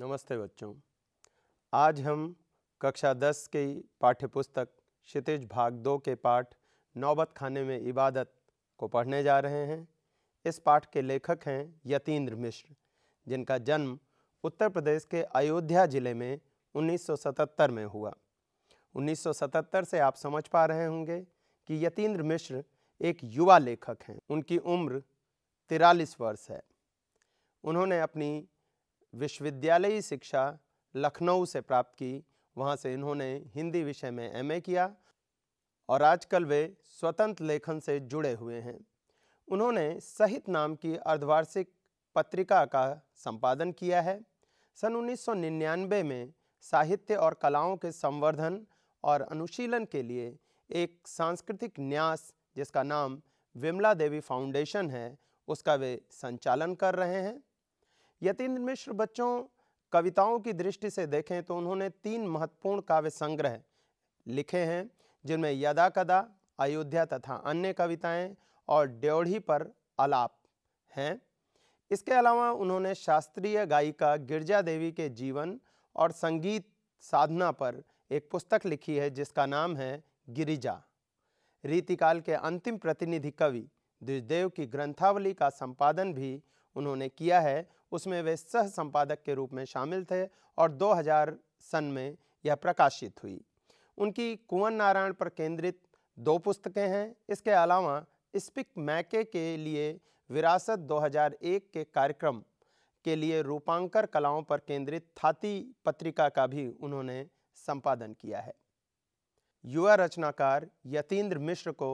नमस्ते बच्चों आज हम कक्षा दस की पाठ्यपुस्तक क्षितिज भाग दो के पाठ नौबत खाने में इबादत को पढ़ने जा रहे हैं इस पाठ के लेखक हैं यतीन्द्र मिश्र जिनका जन्म उत्तर प्रदेश के अयोध्या ज़िले में 1977 में हुआ 1977 से आप समझ पा रहे होंगे कि यतीन्द्र मिश्र एक युवा लेखक हैं उनकी उम्र तिरालीस वर्ष है उन्होंने अपनी विश्वविद्यालयी शिक्षा लखनऊ से प्राप्त की वहाँ से इन्होंने हिंदी विषय में एमए किया और आजकल वे स्वतंत्र लेखन से जुड़े हुए हैं उन्होंने सहित नाम की अर्धवार्षिक पत्रिका का संपादन किया है सन 1999 में साहित्य और कलाओं के संवर्धन और अनुशीलन के लिए एक सांस्कृतिक न्यास जिसका नाम विमला देवी फाउंडेशन है उसका वे संचालन कर रहे हैं यतीन्द्र मिश्र बच्चों कविताओं की दृष्टि से देखें तो उन्होंने तीन महत्वपूर्ण काव्य संग्रह लिखे हैं जिनमें यदा कदा अयोध्या तथा अन्य कविताएं और ड्योढ़ी पर अलाप हैं इसके अलावा उन्होंने शास्त्रीय गायिका गिरजा देवी के जीवन और संगीत साधना पर एक पुस्तक लिखी है जिसका नाम है गिरिजा रीतिकाल के अंतिम प्रतिनिधि कवि द्विजदेव की ग्रंथावली का संपादन भी उन्होंने किया है उसमें वे सह संपादक के रूप में शामिल थे और 2000 सन में यह प्रकाशित हुई उनकी कुंवर नारायण पर केंद्रित दो पुस्तकें हैं इसके अलावा स्पिक मैके के लिए विरासत 2001 के कार्यक्रम के लिए रूपांकर कलाओं पर केंद्रित थाती पत्रिका का भी उन्होंने संपादन किया है युवा रचनाकार यतीन्द्र मिश्र को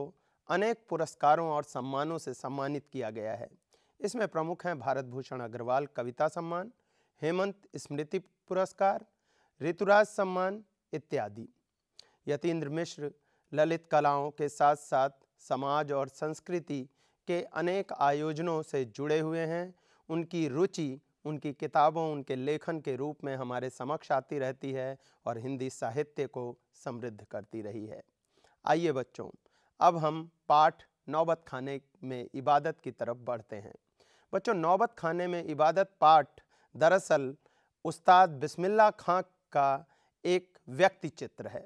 अनेक पुरस्कारों और सम्मानों से सम्मानित किया गया है इसमें प्रमुख हैं भारत भूषण अग्रवाल कविता सम्मान हेमंत स्मृति पुरस्कार ऋतुराज सम्मान इत्यादि यतीन्द्र मिश्र ललित कलाओं के साथ साथ समाज और संस्कृति के अनेक आयोजनों से जुड़े हुए हैं उनकी रुचि उनकी किताबों उनके लेखन के रूप में हमारे समक्ष आती रहती है और हिंदी साहित्य को समृद्ध करती रही है आइए बच्चों अब हम पाठ नौबत खाने में इबादत की तरफ बढ़ते हैं बच्चों नौबत खाने में इबादत पाठ दरअसल उस्ताद बिस्मिल्ला खां का एक व्यक्ति चित्र है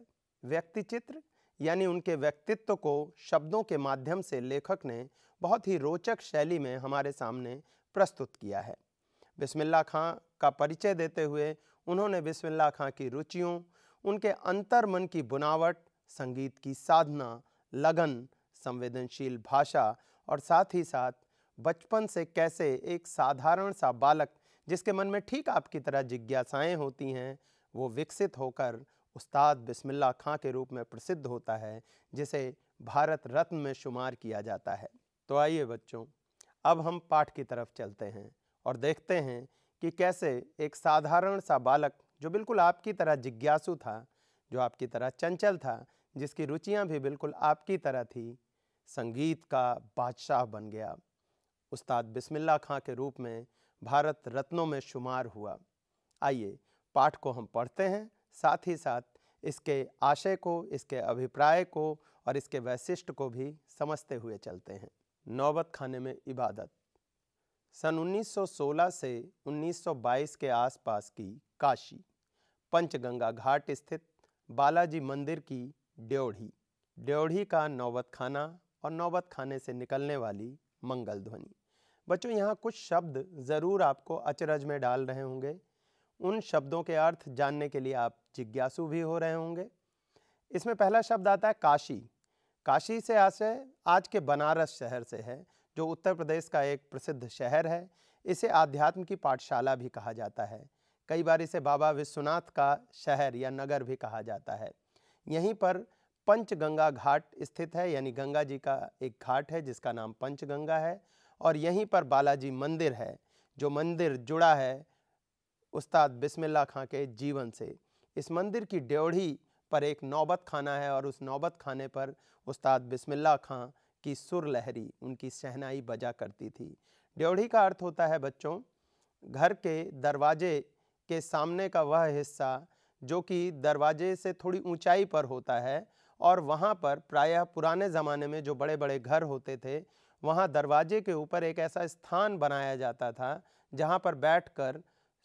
व्यक्ति चित्र यानी उनके व्यक्तित्व को शब्दों के माध्यम से लेखक ने बहुत ही रोचक शैली में हमारे सामने प्रस्तुत किया है बिस्मिल्ला खां का परिचय देते हुए उन्होंने बिस्मिल्ला खां की रुचियों उनके अंतर मन की बुनावट संगीत की साधना लगन संवेदनशील भाषा और साथ ही साथ बचपन से कैसे एक साधारण सा बालक जिसके मन में ठीक आपकी तरह जिज्ञासाएं होती हैं वो विकसित होकर उस्ताद बिस्मिल्ला खां के रूप में प्रसिद्ध होता है जिसे भारत रत्न में शुमार किया जाता है तो आइए बच्चों अब हम पाठ की तरफ चलते हैं और देखते हैं कि कैसे एक साधारण सा बालक जो बिल्कुल आपकी तरह जिज्ञासु था जो आपकी तरह चंचल था जिसकी रुचियां भी बिल्कुल आपकी तरह थी संगीत का बादशाह बन गया उस्ताद बिस्मिल्ला खां के रूप में भारत रत्नों में शुमार हुआ आइए पाठ को हम पढ़ते हैं साथ ही साथ इसके आशय को इसके अभिप्राय को और इसके वैशिष्ट को भी समझते हुए चलते हैं नौबत खाने में इबादत सन 1916 से 1922 के आसपास की काशी पंचगंगा घाट स्थित बालाजी मंदिर की ड्योढ़ी ड्योढ़ी का नौबत खाना और नौबत खाने से निकलने वाली मंगल ध्वनि बच्चों यहाँ कुछ शब्द ज़रूर आपको अचरज में डाल रहे होंगे उन शब्दों के अर्थ जानने के लिए आप जिज्ञासु भी हो रहे होंगे इसमें पहला शब्द आता है काशी काशी से आशय आज के बनारस शहर से है जो उत्तर प्रदेश का एक प्रसिद्ध शहर है इसे आध्यात्म की पाठशाला भी कहा जाता है कई बार इसे बाबा विश्वनाथ का शहर या नगर भी कहा जाता है यहीं पर पंचगंगा घाट स्थित है यानी गंगा जी का एक घाट है जिसका नाम पंचगंगा है और यहीं पर बालाजी मंदिर है जो मंदिर जुड़ा है उस्ताद बिस्मिल्ला खां के जीवन से इस मंदिर की ड्योढ़ी पर एक नौबत खाना है और उस नौबत खाने पर उस्ताद बिस्मिल्ला खां की सुर लहरी उनकी शहनाई बजा करती थी ड्योढ़ी का अर्थ होता है बच्चों घर के दरवाजे के सामने का वह हिस्सा जो कि दरवाजे से थोड़ी ऊंचाई पर होता है और वहाँ पर प्रायः पुराने ज़माने में जो बड़े बड़े घर होते थे वहाँ दरवाजे के ऊपर एक ऐसा स्थान बनाया जाता था जहाँ पर बैठकर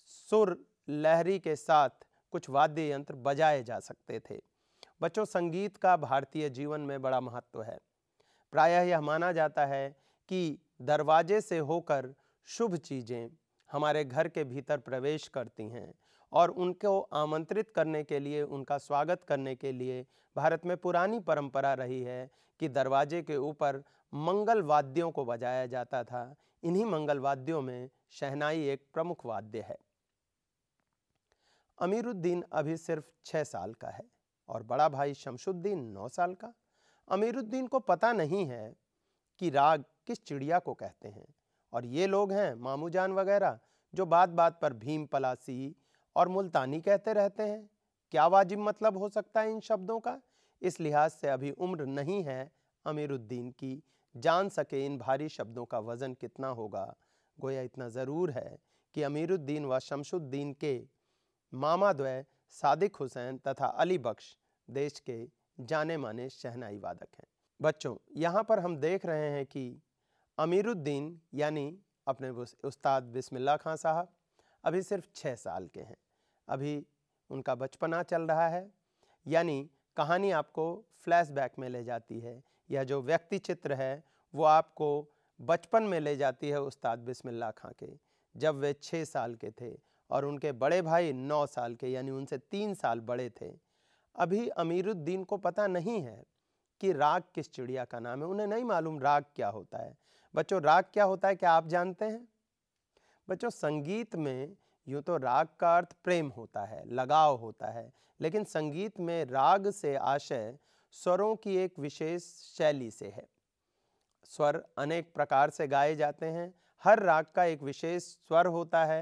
सुर लहरी के साथ कुछ वाद्य यंत्र बजाए जा सकते थे बच्चों संगीत का भारतीय जीवन में बड़ा महत्व है प्रायः यह माना जाता है कि दरवाजे से होकर शुभ चीज़ें हमारे घर के भीतर प्रवेश करती हैं और उनको आमंत्रित करने के लिए उनका स्वागत करने के लिए भारत में पुरानी परंपरा रही है कि दरवाजे के ऊपर मंगल वाद्यों को बजाया जाता था इन्हीं मंगल वाद्यों में शहनाई एक प्रमुख वाद्य है अमीरुद्दीन अभी सिर्फ छः साल का है और बड़ा भाई शमशुद्दीन नौ साल का अमीरुद्दीन को पता नहीं है कि राग किस चिड़िया को कहते हैं और ये लोग हैं मामूजान वगैरह जो बात बात पर भीम पलासी और मुल्तानी कहते रहते हैं क्या वाजिब मतलब हो सकता है इन शब्दों का इस लिहाज से अभी उम्र नहीं है अमीरुद्दीन की जान सके इन भारी शब्दों का वज़न कितना होगा गोया इतना ज़रूर है कि अमीरुद्दीन व शमशुद्दीन के मामा द्वय सादिक हुसैन तथा अली बख्श देश के जाने माने शहनाई वादक हैं बच्चों यहाँ पर हम देख रहे हैं कि अमीरुद्दीन यानी अपने उस्ताद बिस्मिल्ला खां साहब अभी सिर्फ छः साल के हैं अभी उनका बचपना चल रहा है यानी कहानी आपको फ्लैशबैक में ले जाती है या जो व्यक्ति चित्र है वो आपको बचपन में ले जाती है उस्ताद बिस्मिल्ला खां के जब वे छः साल के थे और उनके बड़े भाई नौ साल के यानी उनसे तीन साल बड़े थे अभी अमीरुद्दीन को पता नहीं है कि राग किस चिड़िया का नाम है उन्हें नहीं मालूम राग क्या होता है बच्चों राग क्या होता है क्या आप जानते हैं बच्चों संगीत में यूँ तो राग का अर्थ प्रेम होता है लगाव होता है लेकिन संगीत में राग से आशय स्वरों की एक विशेष शैली से है स्वर अनेक प्रकार से गाए जाते हैं हर राग का एक विशेष स्वर होता है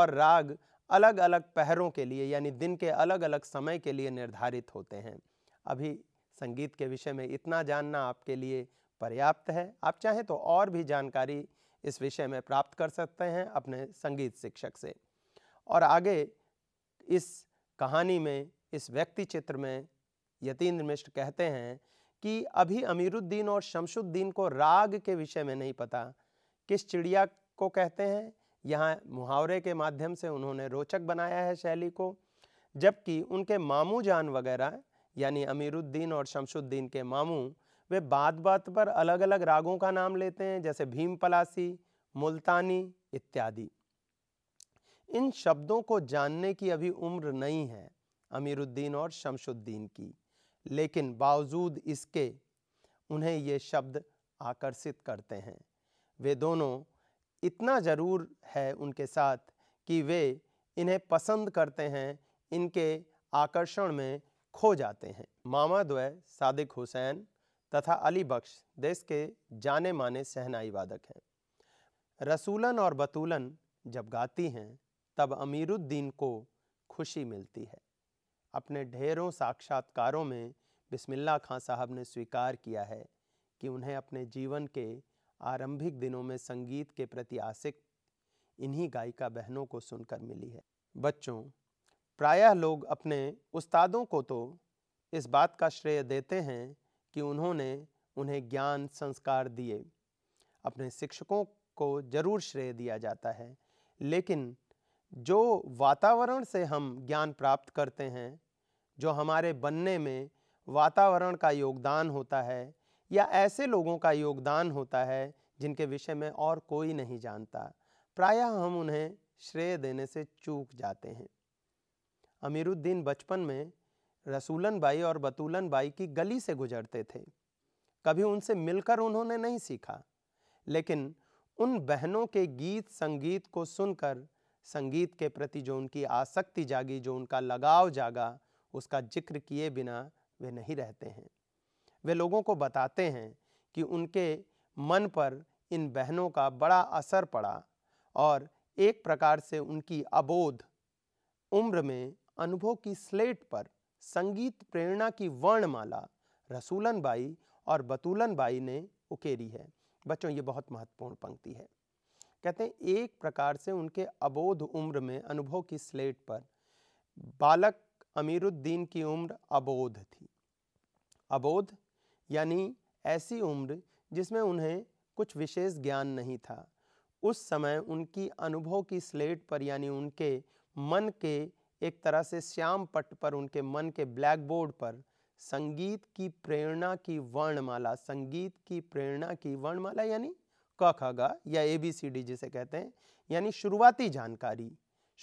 और राग अलग अलग पहरों के लिए यानी दिन के अलग अलग समय के लिए निर्धारित होते हैं अभी संगीत के विषय में इतना जानना आपके लिए पर्याप्त है आप चाहें तो और भी जानकारी इस विषय में प्राप्त कर सकते हैं अपने संगीत शिक्षक से और आगे इस कहानी में इस व्यक्ति चित्र में यतीन्द्र मिश्र कहते हैं कि अभी अमीरुद्दीन और शमशुद्दीन को राग के विषय में नहीं पता किस चिड़िया को कहते हैं यहाँ मुहावरे के माध्यम से उन्होंने रोचक बनाया है शैली को जबकि उनके मामू जान वगैरह यानी अमीरुद्दीन और शमशुद्दीन के मामू वे बात बात पर अलग अलग रागों का नाम लेते हैं जैसे भीम पलासी मुल्तानी इत्यादि इन शब्दों को जानने की अभी उम्र नहीं है अमीरुद्दीन और शमशुद्दीन की लेकिन बावजूद इसके उन्हें ये शब्द आकर्षित करते हैं वे दोनों इतना ज़रूर है उनके साथ कि वे इन्हें पसंद करते हैं इनके आकर्षण में खो जाते हैं मामा द्वय सादिक हुसैन तथा अली बख्श देश के जाने माने सहनाई वादक हैं रसूलन और बतूलन जब गाती हैं तब अमीरुद्दीन को खुशी मिलती है अपने ढेरों साक्षात्कारों में बिस्मिल्ला खां साहब ने स्वीकार किया है कि उन्हें अपने जीवन के आरंभिक दिनों में संगीत के प्रति आसक्त इन्हीं गायिका बहनों को सुनकर मिली है बच्चों प्रायः लोग अपने उस्तादों को तो इस बात का श्रेय देते हैं कि उन्होंने उन्हें ज्ञान संस्कार दिए अपने शिक्षकों को जरूर श्रेय दिया जाता है लेकिन जो वातावरण से हम ज्ञान प्राप्त करते हैं जो हमारे बनने में वातावरण का योगदान होता है या ऐसे लोगों का योगदान होता है जिनके विषय में और कोई नहीं जानता प्रायः हम उन्हें श्रेय देने से चूक जाते हैं अमीरुद्दीन बचपन में रसूलन बाई और बतूलन बाई की गली से गुजरते थे कभी उनसे मिलकर उन्होंने नहीं सीखा लेकिन उन बहनों के गीत संगीत को सुनकर संगीत के प्रति जो उनकी आसक्ति जागी जो उनका लगाव जागा उसका जिक्र किए बिना वे नहीं रहते हैं वे लोगों को बताते हैं कि उनके मन पर इन बहनों का बड़ा असर पड़ा और एक प्रकार से उनकी अबोध उम्र में अनुभव की स्लेट पर संगीत प्रेरणा की वर्णमाला रसूलन बाई और बतूलन बाई ने उकेरी है बच्चों ये बहुत महत्वपूर्ण पंक्ति है कहते हैं एक प्रकार से उनके अबोध उम्र में अनुभव की स्लेट पर बालक अमीरुद्दीन की उम्र अबोध थी अबोध यानी ऐसी उम्र जिसमें उन्हें कुछ विशेष ज्ञान नहीं था उस समय उनकी अनुभव की स्लेट पर यानी उनके मन के एक तरह से श्याम पट पर उनके मन के ब्लैक बोर्ड पर संगीत की प्रेरणा की वर्णमाला संगीत की प्रेरणा की वर्णमाला यानी क ख ग या ए बी सी डी जिसे कहते हैं यानी शुरुआती जानकारी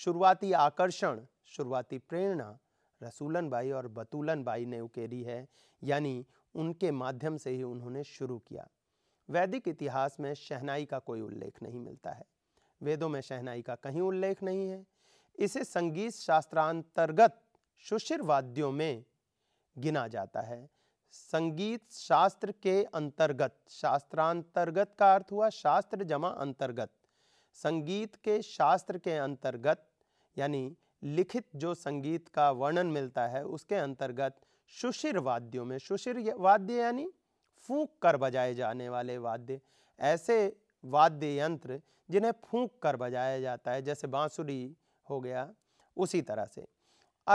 शुरुआती आकर्षण शुरुआती प्रेरणा रसूलन बाई और बतूलन बाई ने उकेरी है यानी उनके माध्यम से ही उन्होंने शुरू किया वैदिक इतिहास में शहनाई का कोई उल्लेख नहीं मिलता है वेदों में शहनाई का कहीं उल्लेख नहीं है इसे संगीत शास्त्रांतर्गत सुशिर वाद्यों में गिना जाता है संगीत शास्त्र के अंतर्गत शास्त्रांतर्गत का अर्थ हुआ शास्त्र जमा अंतर्गत संगीत के शास्त्र के अंतर्गत यानी लिखित जो संगीत का वर्णन मिलता है उसके अंतर्गत सुशिर वाद्यों में सुशिर वाद्य यानी फूंक कर बजाए जाने वाले वाद्य ऐसे वाद्य यंत्र जिन्हें फूंक कर बजाया जाता है जैसे बांसुरी हो गया उसी तरह से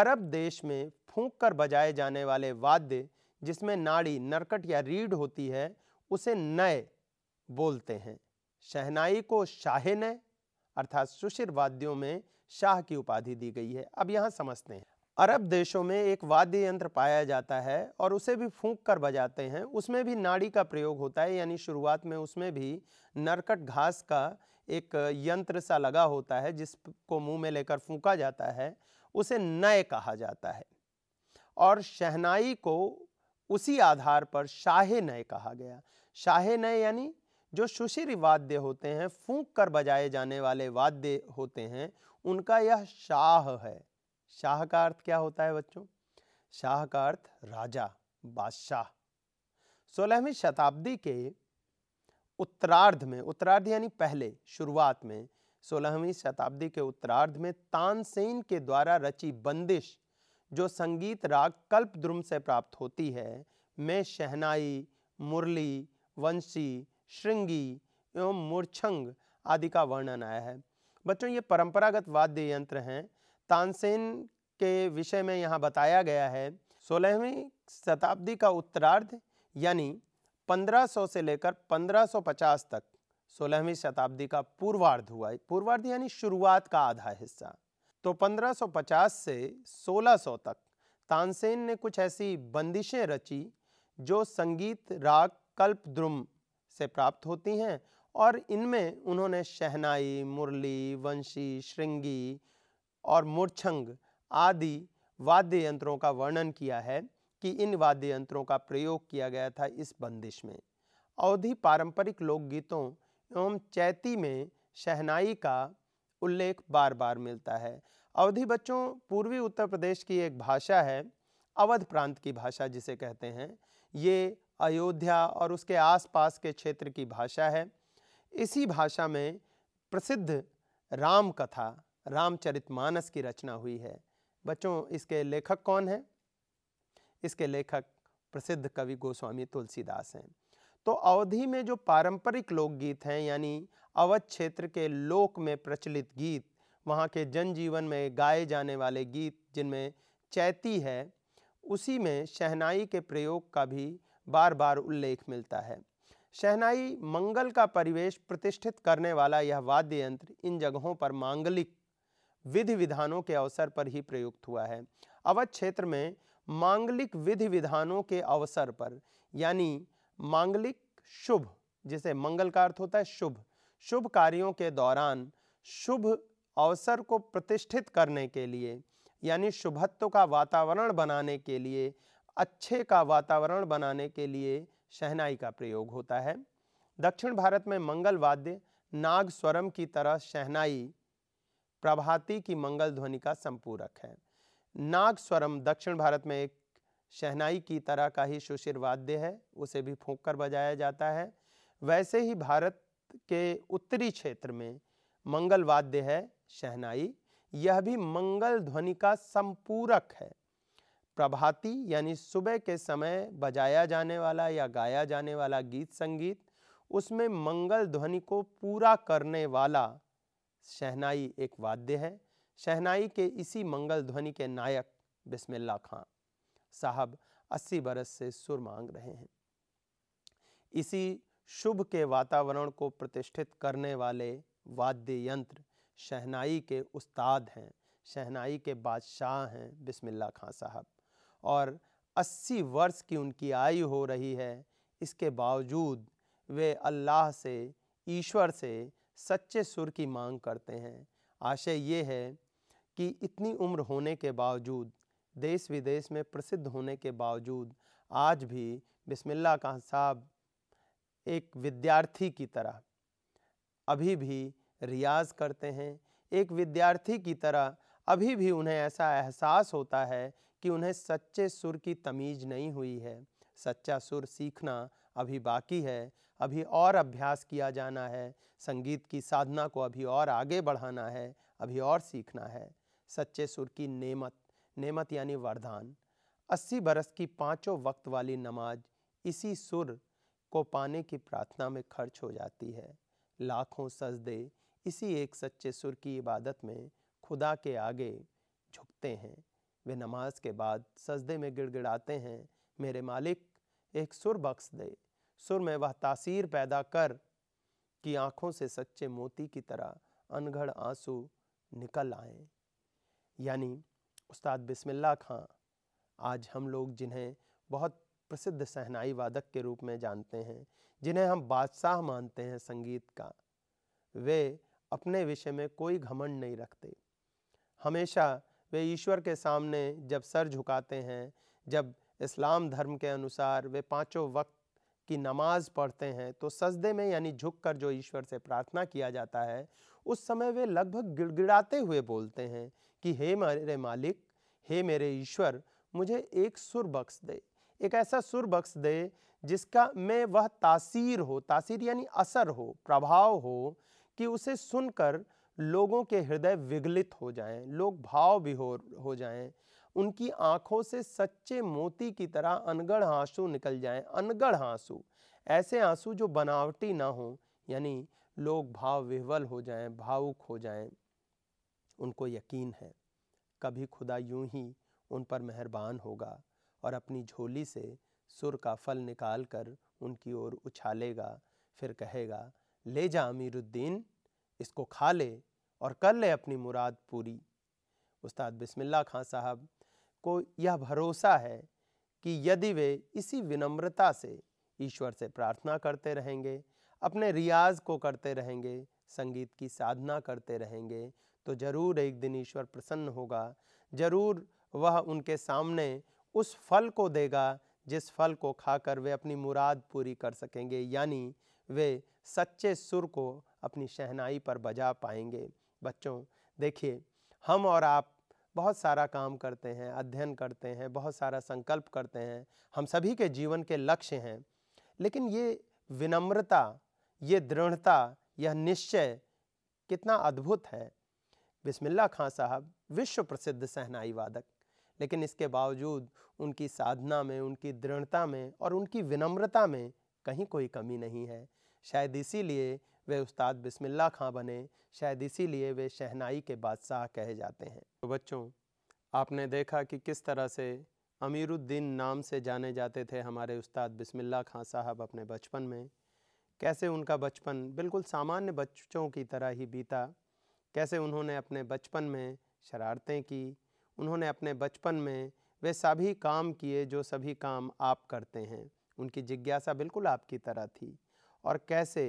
अरब देश में फूंक कर बजाए जाने वाले वाद्य जिसमें नाड़ी नरकट या रीढ़ होती है उसे नय बोलते हैं शहनाई को शाहे नय अर्थात सुशिर वाद्यों में शाह की उपाधि दी गई है अब यहाँ समझते हैं अरब देशों में एक वाद्य यंत्र पाया जाता है और उसे भी फूंक कर बजाते हैं उसमें भी नाड़ी का प्रयोग होता है यानी शुरुआत में उसमें भी नरकट घास का एक यंत्र सा लगा होता है जिसको मुंह में लेकर फूंका जाता है उसे नय कहा जाता है और शहनाई को उसी आधार पर शाहे नए कहा गया शाहे नए यानी जो सुशीरी वाद्य होते हैं फूंक कर बजाए जाने वाले वाद्य होते हैं उनका यह शाह है शाह का अर्थ क्या होता है बच्चों शाह का अर्थ राजा बादशाह सोलहवीं शताब्दी के उत्तरार्ध में उत्तरार्ध यानी पहले शुरुआत में सोलहवीं शताब्दी के उत्तरार्ध में तानसेन के द्वारा रची बंदिश जो संगीत राग कल्प द्रुम से प्राप्त होती है में शहनाई मुरली वंशी श्रृंगी एवं मूर्छंग आदि का वर्णन आया है बच्चों ये परंपरागत वाद्य यंत्र हैं तानसेन के विषय में यहाँ बताया गया है सोलहवीं शताब्दी का उत्तरार्ध यानी 1500 से लेकर 1550 तक सोलहवीं शताब्दी का पूर्वार्ध हुआ पूर्वार्ध यानी शुरुआत का आधा हिस्सा तो 1550 से 1600 तक तानसेन ने कुछ ऐसी बंदिशें रची जो संगीत राग कल्पद्रुम से प्राप्त होती हैं और इनमें उन्होंने शहनाई मुरली वंशी श्रृंगी और मूर्छंग आदि वाद्य यंत्रों का वर्णन किया है कि इन वाद्य यंत्रों का प्रयोग किया गया था इस बंदिश में अवधि पारंपरिक लोकगीतों एवं चैती में शहनाई का उल्लेख बार बार मिलता है अवधि बच्चों पूर्वी उत्तर प्रदेश की एक भाषा है अवध प्रांत की भाषा जिसे कहते हैं ये अयोध्या और उसके आसपास के क्षेत्र की भाषा है इसी भाषा में प्रसिद्ध राम कथा रामचरितमानस की रचना हुई है बच्चों इसके लेखक कौन हैं इसके लेखक प्रसिद्ध कवि गोस्वामी तुलसीदास हैं तो अवधि में जो पारंपरिक लोकगीत हैं यानी अवध क्षेत्र के लोक में प्रचलित गीत वहाँ के जनजीवन में गाए जाने वाले गीत जिनमें चैती है उसी में शहनाई के प्रयोग का भी बार बार उल्लेख मिलता है शहनाई मंगल का परिवेश प्रतिष्ठित करने वाला यह वाद्य यंत्र इन जगहों पर मांगलिक विधि विधानों के अवसर पर ही प्रयुक्त हुआ है अवध क्षेत्र में मांगलिक विधि विधानों के अवसर पर यानी मांगलिक शुभ जिसे मंगल का अर्थ होता है शुभ शुभ कार्यों के दौरान शुभ अवसर को प्रतिष्ठित करने के लिए यानी शुभत्व का वातावरण बनाने के लिए अच्छे का वातावरण बनाने के लिए शहनाई का प्रयोग होता है दक्षिण भारत में मंगल वाद्य नाग स्वरम की तरह शहनाई प्रभाती की मंगल ध्वनि का संपूरक है नाग स्वरम दक्षिण भारत में एक शहनाई की तरह का ही सुशिर वाद्य है उसे भी फूंक कर बजाया जाता है वैसे ही भारत के उत्तरी क्षेत्र में मंगल वाद्य है शहनाई यह भी मंगल ध्वनि का संपूरक है प्रभाती यानी सुबह के समय बजाया जाने वाला या गाया जाने वाला गीत संगीत उसमें मंगल ध्वनि को पूरा करने वाला शहनाई एक वाद्य है शहनाई के इसी मंगल ध्वनि के नायक बिस्मिल्ला खां साहब अस्सी बरस से सुर मांग रहे हैं इसी शुभ के वातावरण को प्रतिष्ठित करने वाले वाद्य यंत्र शहनाई के उस्ताद हैं शहनाई के बादशाह हैं बिस्मिल्ला खां साहब और 80 वर्ष की उनकी आयु हो रही है इसके बावजूद वे अल्लाह से ईश्वर से सच्चे सुर की मांग करते हैं आशय ये है कि इतनी उम्र होने के बावजूद देश विदेश में प्रसिद्ध होने के बावजूद आज भी बिस्मिल्ला खां साहब एक विद्यार्थी की तरह अभी भी रियाज करते हैं एक विद्यार्थी की तरह अभी भी उन्हें ऐसा एहसास होता है कि उन्हें सच्चे सुर की तमीज़ नहीं हुई है सच्चा सुर सीखना अभी बाकी है अभी और अभ्यास किया जाना है संगीत की साधना को अभी और आगे बढ़ाना है अभी और सीखना है सच्चे सुर की नेमत नेमत यानी वरदान अस्सी बरस की पांचों वक्त वाली नमाज इसी सुर को पाने की प्रार्थना में खर्च हो जाती है लाखों सजदे इसी एक सच्चे सुर की इबादत में खुदा के आगे झुकते हैं वे नमाज के बाद सजदे में गिड़गिड़ाते हैं मेरे मालिक एक सुर बख्श दे सुर में वह तासीर पैदा कर कि आँखों से सच्चे मोती की तरह अनगढ़ आंसू निकल आए यानी उस्ताद बिस्मिल्ला खां आज हम लोग जिन्हें बहुत प्रसिद्ध सहनाई वादक के रूप में जानते हैं जिन्हें हम बादशाह मानते हैं संगीत का वे अपने विषय में कोई घमंड नहीं रखते हमेशा वे ईश्वर के सामने जब सर झुकाते हैं जब इस्लाम धर्म के अनुसार वे पांचों वक्त की नमाज पढ़ते हैं तो सजदे में यानी झुककर जो ईश्वर से प्रार्थना किया जाता है उस समय वे लगभग गिड़गिड़ाते हुए बोलते हैं कि हे मेरे मालिक हे मेरे ईश्वर मुझे एक सुर बख्श दे एक ऐसा सुर बख्श दे जिसका में वह तासीर हो तासीर यानी असर हो प्रभाव हो कि उसे सुनकर लोगों के हृदय विगलित हो जाएं लोग भाव विहोर हो जाएं उनकी आँखों से सच्चे मोती की तरह अनगढ़ आंसू निकल जाएं अनगढ़ आंसू ऐसे आंसू जो बनावटी ना हो यानी लोग भाव विह्वल हो जाएं भावुक हो जाएं उनको यकीन है कभी खुदा यूं ही उन पर मेहरबान होगा और अपनी झोली से सुर का फल निकाल कर उनकी ओर उछालेगा फिर कहेगा ले जा अमीरुद्दीन इसको खा ले और कर ले अपनी मुराद पूरी उस्ताद बिस्मिल्ला खां साहब को यह भरोसा है कि यदि वे इसी विनम्रता से ईश्वर से प्रार्थना करते रहेंगे अपने रियाज को करते रहेंगे संगीत की साधना करते रहेंगे तो ज़रूर एक दिन ईश्वर प्रसन्न होगा ज़रूर वह उनके सामने उस फल को देगा जिस फल को खाकर वे अपनी मुराद पूरी कर सकेंगे यानी वे सच्चे सुर को अपनी शहनाई पर बजा पाएंगे बच्चों देखिए हम और आप बहुत सारा काम करते हैं अध्ययन करते हैं बहुत सारा संकल्प करते हैं हम सभी के जीवन के लक्ष्य हैं लेकिन ये विनम्रता ये दृढ़ता यह निश्चय कितना अद्भुत है बिस्मिल्ला खां साहब विश्व प्रसिद्ध सहनाई वादक लेकिन इसके बावजूद उनकी साधना में उनकी दृढ़ता में और उनकी विनम्रता में कहीं कोई कमी नहीं है शायद इसीलिए वे उस्ताद बिस्मिल्ला खां बने शायद इसीलिए वे शहनाई के बादशाह कहे जाते हैं तो बच्चों आपने देखा कि किस तरह से अमीरुद्दीन नाम से जाने जाते थे हमारे उस्ताद बिस्मिल्ला खां साहब अपने बचपन में कैसे उनका बचपन बिल्कुल सामान्य बच्चों की तरह ही बीता कैसे उन्होंने अपने बचपन में शरारतें की उन्होंने अपने बचपन में वे सभी काम किए जो सभी काम आप करते हैं उनकी जिज्ञासा बिल्कुल आपकी तरह थी और कैसे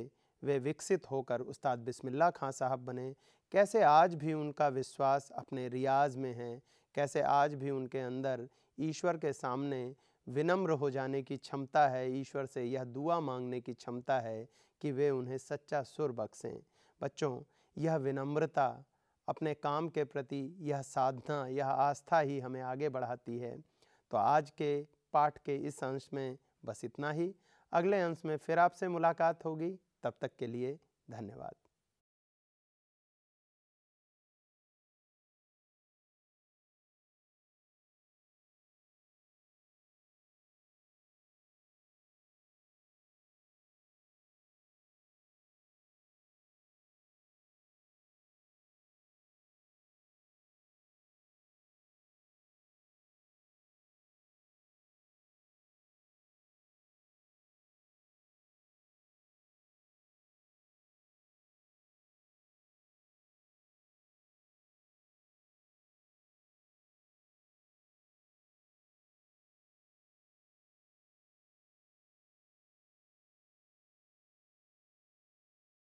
वे विकसित होकर उस्ताद बिस्मिल्ला खां साहब बने कैसे आज भी उनका विश्वास अपने रियाज में है कैसे आज भी उनके अंदर ईश्वर के सामने विनम्र हो जाने की क्षमता है ईश्वर से यह दुआ मांगने की क्षमता है कि वे उन्हें सच्चा सुर बख्सें बच्चों यह विनम्रता अपने काम के प्रति यह साधना यह आस्था ही हमें आगे बढ़ाती है तो आज के पाठ के इस अंश में बस इतना ही अगले अंश में फिर आपसे मुलाकात होगी तब तक के लिए धन्यवाद